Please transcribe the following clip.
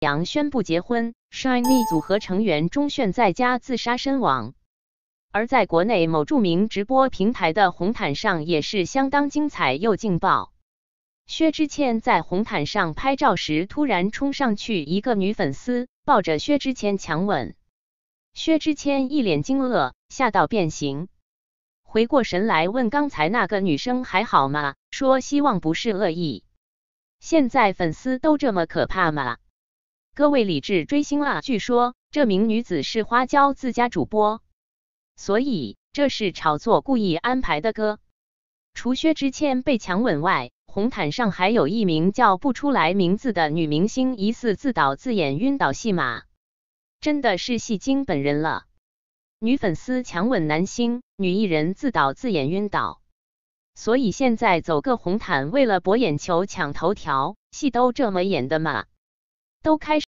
杨宣布结婚，Shinee 组合成员钟铉在家自杀身亡。而在国内某著名直播平台的红毯上，也是相当精彩又劲爆。薛之谦在红毯上拍照时，突然冲上去一个女粉丝抱着薛之谦强吻，薛之谦一脸惊愕，吓到变形。回过神来问刚才那个女生还好吗？说希望不是恶意。现在粉丝都这么可怕吗？各位理智追星啊！据说这名女子是花椒自家主播，所以这是炒作故意安排的歌。除薛之谦被强吻外，红毯上还有一名叫不出来名字的女明星疑似自导自演晕倒戏码，真的是戏精本人了。女粉丝强吻男星，女艺人自导自演晕倒，所以现在走个红毯为了博眼球抢头条，戏都这么演的吗？都开始。